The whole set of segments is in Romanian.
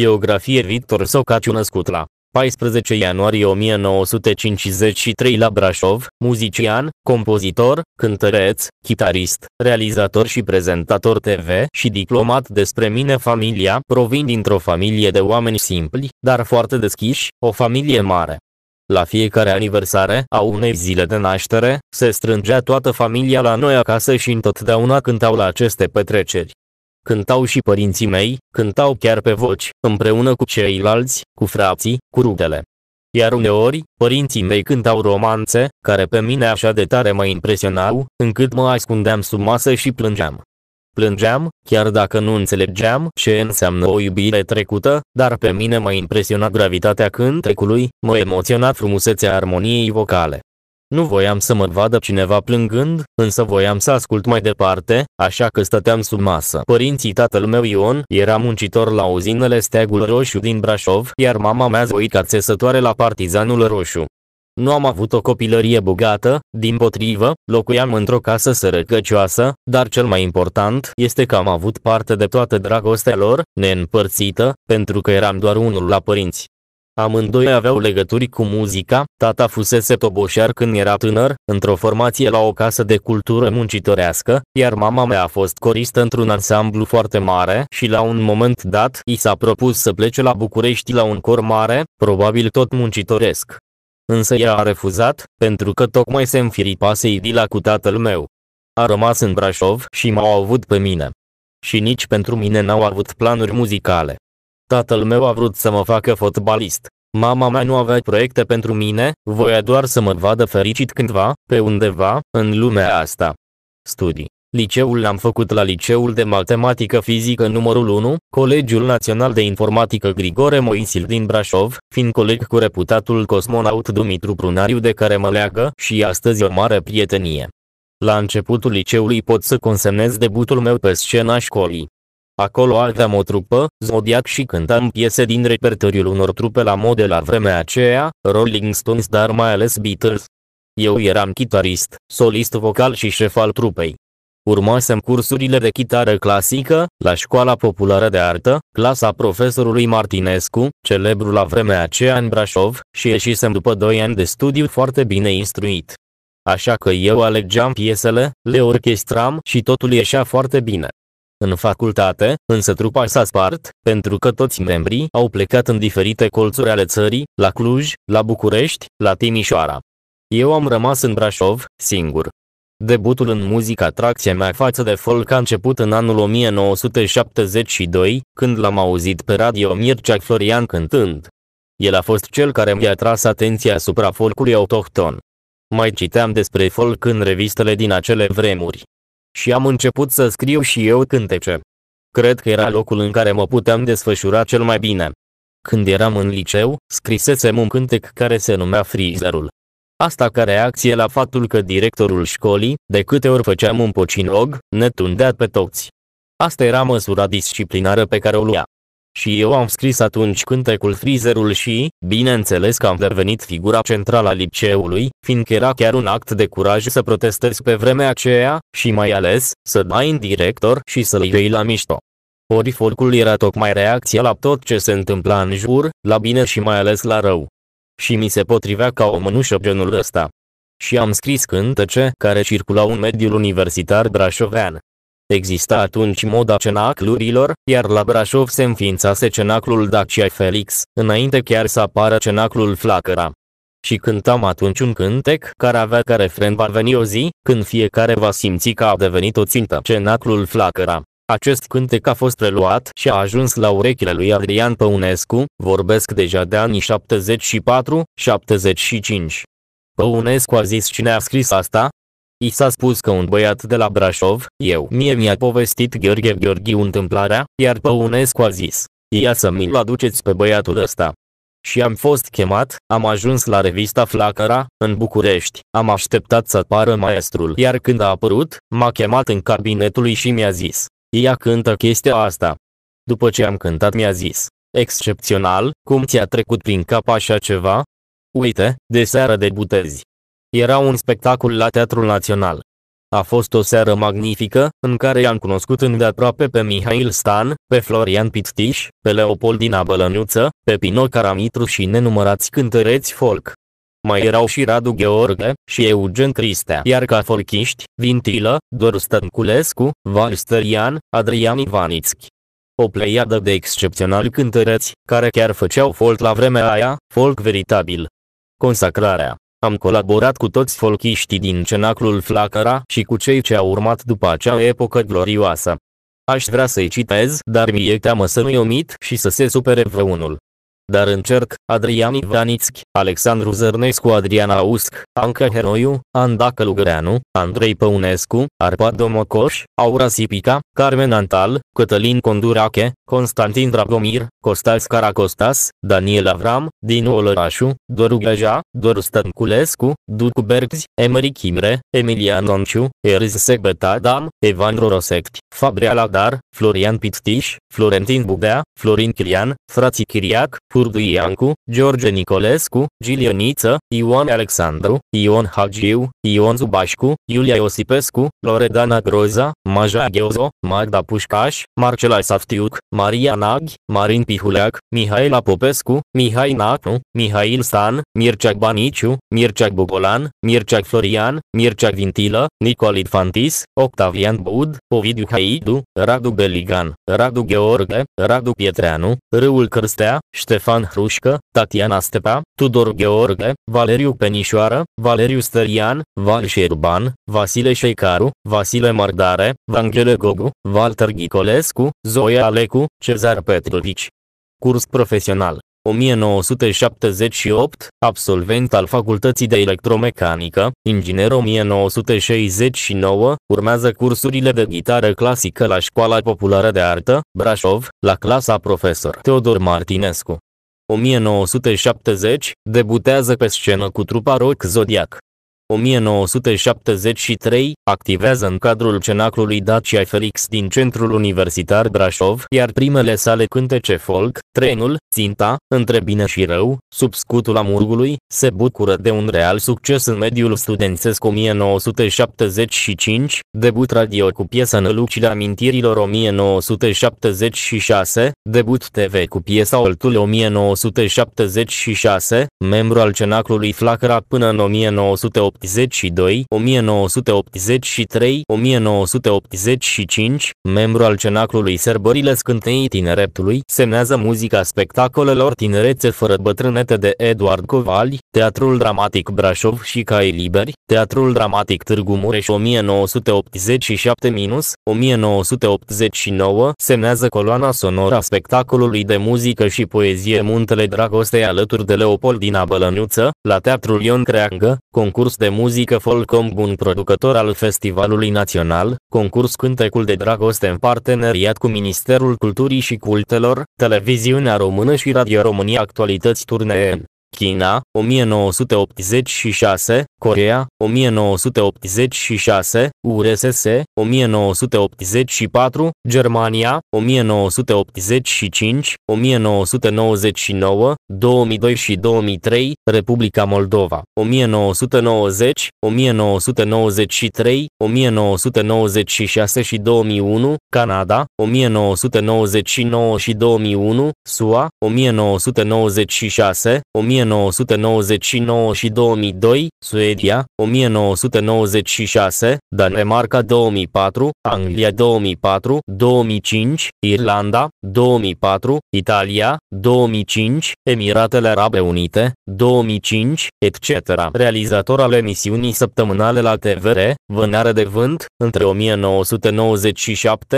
Biografie Victor Socaciu născut la 14 ianuarie 1953 la Brașov, muzician, compozitor, cântăreț, chitarist, realizator și prezentator TV și diplomat despre mine familia, provin dintr-o familie de oameni simpli, dar foarte deschiși, o familie mare. La fiecare aniversare a unei zile de naștere, se strângea toată familia la noi acasă și întotdeauna cântau la aceste petreceri. Cântau și părinții mei, cântau chiar pe voci, împreună cu ceilalți, cu frații, cu rudele. Iar uneori, părinții mei cântau romanțe, care pe mine așa de tare mă impresionau, încât mă ascundeam sub masă și plângeam. Plângeam, chiar dacă nu înțelegeam ce înseamnă o iubire trecută, dar pe mine mă impresiona gravitatea cântecului, mă emoționa frumusețea armoniei vocale. Nu voiam să mă vadă cineva plângând, însă voiam să ascult mai departe, așa că stăteam sub masă. Părinții tatăl meu Ion era muncitor la uzinele Steagul Roșu din Brașov, iar mama mea Zoica țesătoare la Partizanul Roșu. Nu am avut o copilărie bogată, din potrivă, locuiam într-o casă sărăcăcioasă, dar cel mai important este că am avut parte de toată dragostea lor, neîmpărțită, pentru că eram doar unul la părinți. Amândoi aveau legături cu muzica, tata fusese toboșar când era tânăr, într-o formație la o casă de cultură muncitorească, iar mama mea a fost coristă într-un ansamblu foarte mare și la un moment dat i s-a propus să plece la București la un cor mare, probabil tot muncitoresc. Însă ea a refuzat, pentru că tocmai se înfiripase idila cu tatăl meu. A rămas în Brașov și m-au avut pe mine. Și nici pentru mine n-au avut planuri muzicale. Tatăl meu a vrut să mă facă fotbalist. Mama mea nu avea proiecte pentru mine, voia doar să mă vadă fericit cândva, pe undeva, în lumea asta. Studii. Liceul l-am făcut la Liceul de Matematică Fizică numărul 1, Colegiul Național de Informatică Grigore Moisil din Brașov, fiind coleg cu reputatul cosmonaut Dumitru Brunariu de care mă leagă și astăzi o mare prietenie. La începutul liceului pot să consemnez debutul meu pe scena școlii. Acolo aveam o trupă, Zodiac și cântam piese din repertoriul unor trupe la mode la vremea aceea, Rolling Stones dar mai ales Beatles. Eu eram chitarist, solist vocal și șef al trupei. Urmasem cursurile de chitară clasică, la școala populară de artă, clasa profesorului Martinescu, celebru la vremea aceea în Brașov, și ieșisem după 2 ani de studiu foarte bine instruit. Așa că eu alegeam piesele, le orchestram și totul ieșea foarte bine. În facultate, însă trupa s-a spart, pentru că toți membrii au plecat în diferite colțuri ale țării, la Cluj, la București, la Timișoara. Eu am rămas în Brașov, singur. Debutul în muzică atracția mea față de folk a început în anul 1972, când l-am auzit pe radio Mircea Florian cântând. El a fost cel care mi-a tras atenția asupra folcului autohton. Mai citeam despre folk în revistele din acele vremuri și am început să scriu și eu cântece. Cred că era locul în care mă puteam desfășura cel mai bine. Când eram în liceu, scrisesem un cântec care se numea Freezerul. Asta ca reacție la faptul că directorul școlii, de câte ori făceam un pocinog, ne tundea pe toți. Asta era măsura disciplinară pe care o lua. Și eu am scris atunci cântecul Frizerul și, bineînțeles că am devenit figura centrală a liceului, fiindcă era chiar un act de curaj să protestez pe vremea aceea, și mai ales, să dai în director și să-l iei la mișto. Ori folcul era tocmai reacția la tot ce se întâmpla în jur, la bine și mai ales la rău. Și mi se potrivea ca o mânușă genul ăsta. Și am scris cântece care circulau în mediul universitar brașovean. Exista atunci moda cenaclurilor, iar la Brașov se înființase cenaclul Dacia Felix, înainte chiar să apară cenaclul Flacăra. Și cântam atunci un cântec care avea ca refren va veni o zi, când fiecare va simți că a devenit o țintă. Cenaclul Flacăra. Acest cântec a fost preluat și a ajuns la urechile lui Adrian Păunescu, vorbesc deja de anii 74-75. Păunescu a zis cine a scris asta, I s-a spus că un băiat de la Brașov, eu, mie mi-a povestit Gheorghe Gheorghiu întâmplarea, iar Păunescu a zis, ia să mi-l aduceți pe băiatul ăsta. Și am fost chemat, am ajuns la revista Flacăra, în București, am așteptat să apară maestrul, iar când a apărut, m-a chemat în cabinetul lui și mi-a zis, „Ia cântă chestia asta. După ce am cântat mi-a zis, excepțional, cum ți-a trecut prin cap așa ceva? Uite, de seară debutezi. Era un spectacol la Teatrul Național. A fost o seară magnifică, în care i-am cunoscut îndeaproape pe Mihail Stan, pe Florian Pittiș, pe Leopoldina Bălăniuță, pe Pino Caramitru și nenumărați cântăreți folk. Mai erau și Radu Gheorghe și Eugen Cristea, iar ca folchiști, Vintilă, Doru Stănculescu, Val Stărian, Adrian Ivanițchi. O pleiadă de excepționali cântăreți, care chiar făceau folk la vremea aia, folk veritabil. Consacrarea am colaborat cu toți folchiștii din Cenaclul Flacăra și cu cei ce au urmat după acea epocă glorioasă. Aș vrea să-i citez, dar mi-e teamă să nu-i omit și să se supere vreunul dar în cerc, Adrian Ivanițchi, Alexandru Zărnescu, Adriana Usc, Anca Heroiu, Anda Călugăreanu, Andrei Păunescu, Arpad Domocoș, Aura Sipica, Carmen Antal, Cătălin Condurache, Constantin Dragomir, Costas Caracostas, Daniel Avram, Dinu Olărașu, Doru Gheja, Doru Stănculescu, Ducu Bergzi, Emery Chimre, Emilian Onciu, Erz Sebetadam, Evan Rorosect, Fabria Ladar, Florian Pittiș, Florentin Budea, Florin Chirian, Frații Chiriac, Iancu, George Nicolescu, Gilioniță, Ioan Alexandru, Ion Hagiu, Ion Zubașcu, Iulia Iosipescu, Loredana Groza, Maja Gheozo, Magda Pușcaș, Marcela Saftiuc, Maria Nag, Marin Pihuleac, Mihaela Popescu, Mihai Nacnu, Mihail Stan, Mircea Baniciu, Mircea Bugolan, Mircea Florian, Mircea Vintilă, Nicolid Fantis, Octavian Bud, Ovidiu Haidu, Radu Beligan, Radu Gheorghe, Radu Pietreanu, Râul Cârstea, Ștefan Ștefan Hrușcă, Tatiana Stepa, Tudor Gheorghe, Valeriu Penișoară, Valeriu Stărian, Val Șerban, Vasile Șeicaru, Vasile Mardare, Vanghele Gogu, Walter Ghicolescu, Zoia Alecu, Cezar Petrovici. Curs profesional 1978, absolvent al Facultății de Electromecanică, inginer 1969, urmează cursurile de gitară clasică la Școala Populară de Artă, Brașov, la clasa profesor Teodor Martinescu. 1970, debutează pe scenă cu trupa rock Zodiac. 1973, activează în cadrul cenaclului Dacia Felix din Centrul Universitar Brașov, iar primele sale cântece folk, Trenul, Ținta, Între bine și rău, sub scutul amurgului, se bucură de un real succes în mediul studențesc 1975, debut radio cu piesa lucile amintirilor 1976, debut TV cu piesa Oltul 1976, membru al cenaclului Flacăra până în 1980. 1982, 1983, 1985, membru al Cenaclului Sărbările Scânteii Tineretului, semnează muzica spectacolelor Tinerețe fără bătrânete de Eduard Covali, Teatrul Dramatic Brașov și Cai Liberi, Teatrul Dramatic Târgu Mureș 1987-1989, semnează coloana sonoră a spectacolului de muzică și poezie Muntele Dragostei alături de Leopoldina Bălăniuță, la Teatrul Ion Creangă, concurs de de muzică Folcomb un producător al Festivalului Național, concurs Cântecul de Dragoste în parteneriat cu Ministerul Culturii și Cultelor, Televiziunea Română și Radio România Actualități Turneen. China, 1986, Corea, 1986, URSS, 1984, Germania, 1985, 1999, 2002 și 2003, Republica Moldova, 1990, 1993, 1996 și 2001, Canada, 1999 și 2001, SUA, 1996, 1999 1999 și 2002, Suedia, 1996, Danemarca 2004, Anglia 2004, 2005, Irlanda, 2004, Italia, 2005, Emiratele Arabe Unite, 2005, etc. Realizator al emisiunii săptămânale la TVR, Vânare de Vânt, între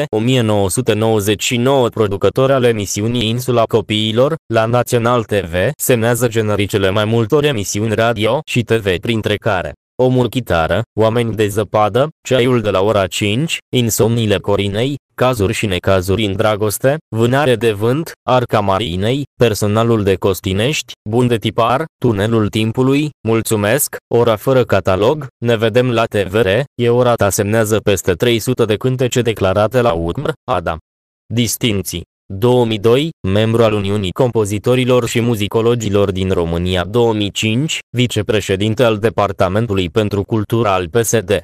1997-1999 producător al emisiunii Insula Copiilor, la Național TV, semnează general cântări cele mai multor emisiuni radio și TV printre care Omul chitară, Oameni de zăpadă, Ceaiul de la ora 5, Insomniile Corinei, Cazuri și necazuri în dragoste, Vânare de vânt, Arca Marinei, Personalul de Costinești, Bun de tipar, Tunelul timpului, Mulțumesc, Ora fără catalog, Ne vedem la TVR, E ora ta semnează peste 300 de cântece declarate la urmă, Adam. Distinții 2002, membru al Uniunii Compozitorilor și Muzicologilor din România 2005, vicepreședinte al Departamentului pentru Cultura al PSD.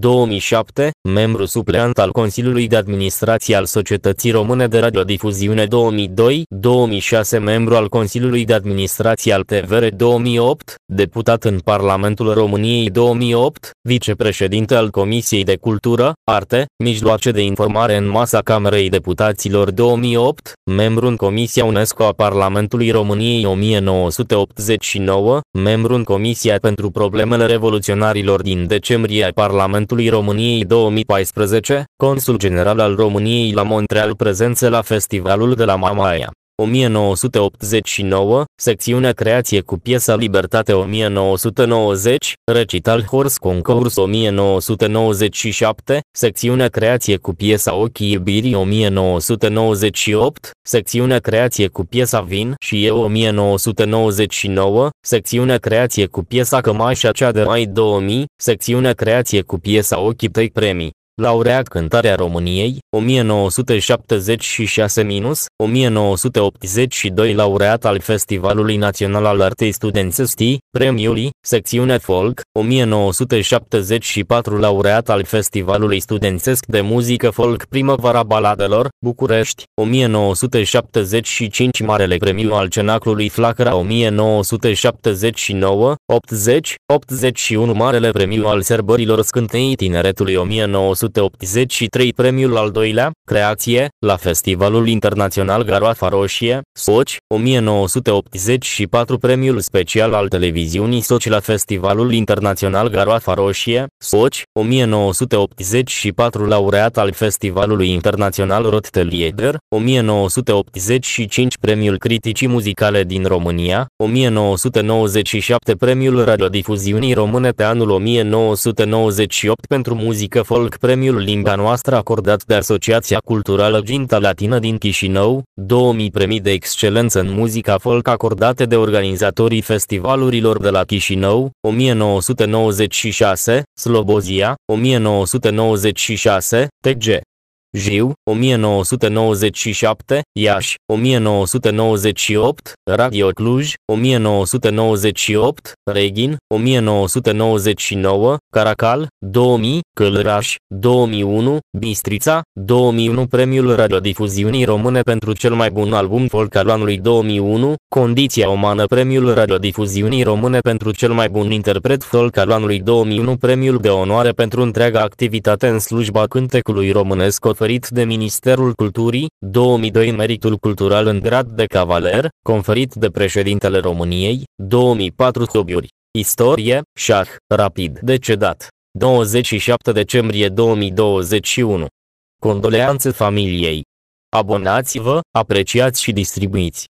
2007, membru supleant al Consiliului de Administrație al Societății Române de Radiodifuziune 2002, 2006 membru al Consiliului de Administrație al TVR 2008, deputat în Parlamentul României 2008, vicepreședinte al Comisiei de Cultură, Arte, Mijloace de Informare în masa Camerei Deputaților 2008, membru în Comisia UNESCO a Parlamentului României 1989, membru în Comisia pentru Problemele Revoluționarilor din decembrie a Parlamentului Parlamentului României 2014, consul general al României la Montreal prezențe la festivalul de la Mamaia. 1989, secțiunea Creație cu piesa Libertate 1990, recital Hors Concurs 1997, secțiunea Creație cu piesa Ochii iubirii 1998, secțiunea Creație cu piesa Vin și eu 1999, secțiunea Creație cu piesa Cămașa cea de mai 2000, secțiunea Creație cu piesa Ochii tăi premii. Laurea Cântarea României, 1976-1982 Laureat al Festivalului Național al Artei Studențestii, Premiului, secțiune Folk, 1974 Laureat al Festivalului Studențesc de Muzică Folk Primăvara Baladelor, București, 1975 Marele Premiu al Cenaclului Flacăra 1979, 80, 81 Marele Premiu al Serbărilor Scântei Tineretului 1980 1983 premiul al doilea, Creație, la Festivalul Internațional Garoafa Roșie, Soci, 1984 premiul special al televiziunii Soci la Festivalul Internațional Garoafa Roșie, Soci, 1984 laureat al Festivalului Internațional Rottelieder, 1985 premiul Criticii Muzicale din România, 1997 premiul Radiodifuziunii Române pe anul 1998 pentru muzică folk premiul Premiul Limba Noastră acordat de Asociația Culturală Ginta Latină din Chișinău, 2000 premii de excelență în muzica folk acordate de organizatorii festivalurilor de la Chișinău, 1996, Slobozia, 1996, TG, Jiu, 1997, Iași, 1998, Radio Cluj, 1998, Reghin, 1999, Caracal, 2000, Călăraș, 2001, Bistrița, 2001 Premiul Radiodifuziunii Române pentru cel mai bun album folk al anului 2001, Condiția Umană Premiul Radiodifuziunii Române pentru cel mai bun interpret folk al anului 2001 Premiul de onoare pentru întreaga activitate în slujba cântecului românesc conferit de Ministerul Culturii, 2002 Meritul Cultural în grad de cavaler, conferit de președintele României, 2004 Subiuri, Istorie, Șah, Rapid, decedat, 27 decembrie 2021. Condoleanțe familiei. Abonați-vă, apreciați și distribuiți.